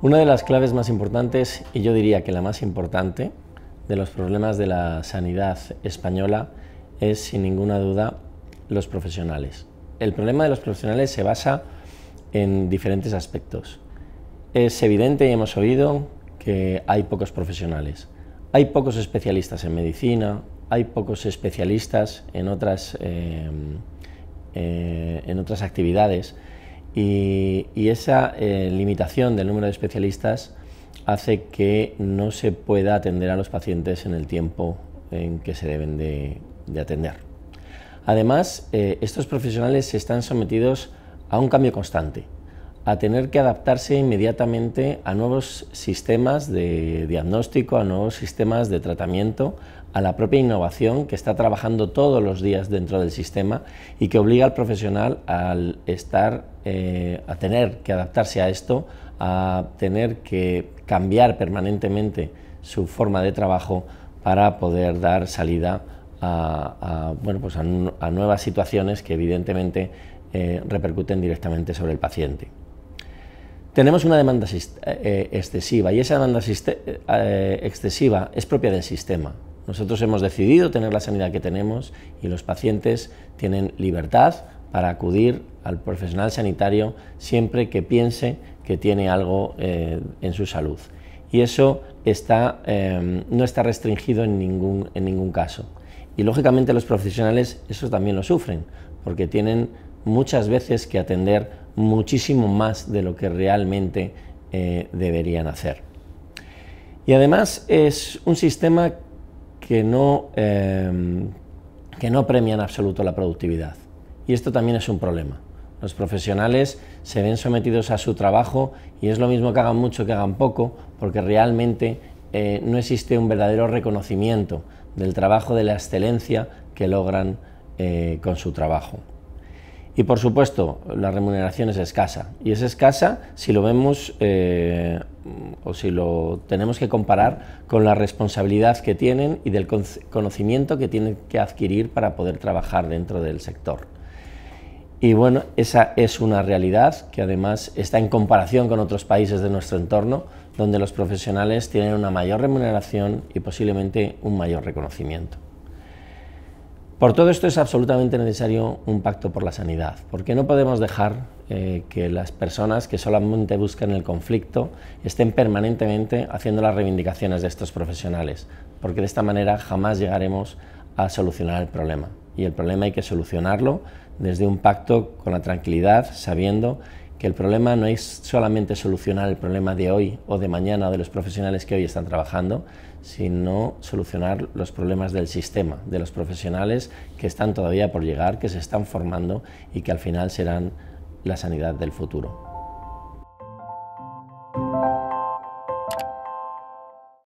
Una de las claves más importantes, y yo diría que la más importante, de los problemas de la sanidad española es, sin ninguna duda, los profesionales. El problema de los profesionales se basa en diferentes aspectos. Es evidente y hemos oído que hay pocos profesionales. Hay pocos especialistas en medicina, hay pocos especialistas en otras... Eh, eh, en otras actividades y, esa eh, limitación del número de especialistas hace que no se pueda atender a los pacientes en el tiempo en que se deben de, atender. Además, eh, estos profesionales están sometidos a un cambio constante a tener que adaptarse inmediatamente a nuevos sistemas de diagnóstico, a nuevos sistemas de tratamiento, a la propia innovación que está trabajando todos los días dentro del sistema y que obliga al profesional al estar, eh, a tener que adaptarse a esto, a tener que cambiar permanentemente su forma de trabajo para poder dar salida a, pues a, nuevas situaciones que evidentemente eh, repercuten directamente sobre el paciente tenemos una demanda eh, eh, excesiva y esa demanda eh, excesiva es propia del sistema. Nosotros hemos decidido tener la sanidad que tenemos y los pacientes tienen libertad para acudir al profesional sanitario siempre que piense que tiene algo en su salud. Y eso está, em, no está restringido en ningún, en ningún caso. Y lógicamente los profesionales eso también lo sufren, porque tienen muchas veces que atender muchísimo más de lo que realmente eh, deberían hacer. Y además es un sistema que no, em, que no premia en absoluto la productividad. Y esto también es un problema. Los profesionales se ven sometidos a su trabajo y es lo mismo que hagan mucho que hagan poco, porque realmente eh, no existe un verdadero reconocimiento del trabajo, de la excelencia que logran eh, con su trabajo. Y por supuesto, la remuneración es escasa. Y es escasa si lo vemos eh, o si lo tenemos que comparar con la responsabilidad que tienen y del conocimiento que tienen que adquirir para poder trabajar dentro del sector. Y bueno, esa es una realidad que además está en comparación con otros países de nuestro entorno, donde los profesionales tienen una mayor remuneración y posiblemente un mayor reconocimiento. Por todo esto es absolutamente necesario un pacto por la sanidad, porque no podemos dejar eh, que las personas que solamente buscan el conflicto estén permanentemente haciendo las reivindicaciones de estos profesionales, porque de esta manera jamás llegaremos a solucionar el problema. Y el problema hay que solucionarlo desde un pacto con la tranquilidad, sabiendo que el problema no es solamente solucionar el problema de hoy o de mañana de los profesionales que hoy están trabajando, sino solucionar los problemas del sistema, de los profesionales que están todavía por llegar, que se están formando y que al final serán la sanidad del futuro.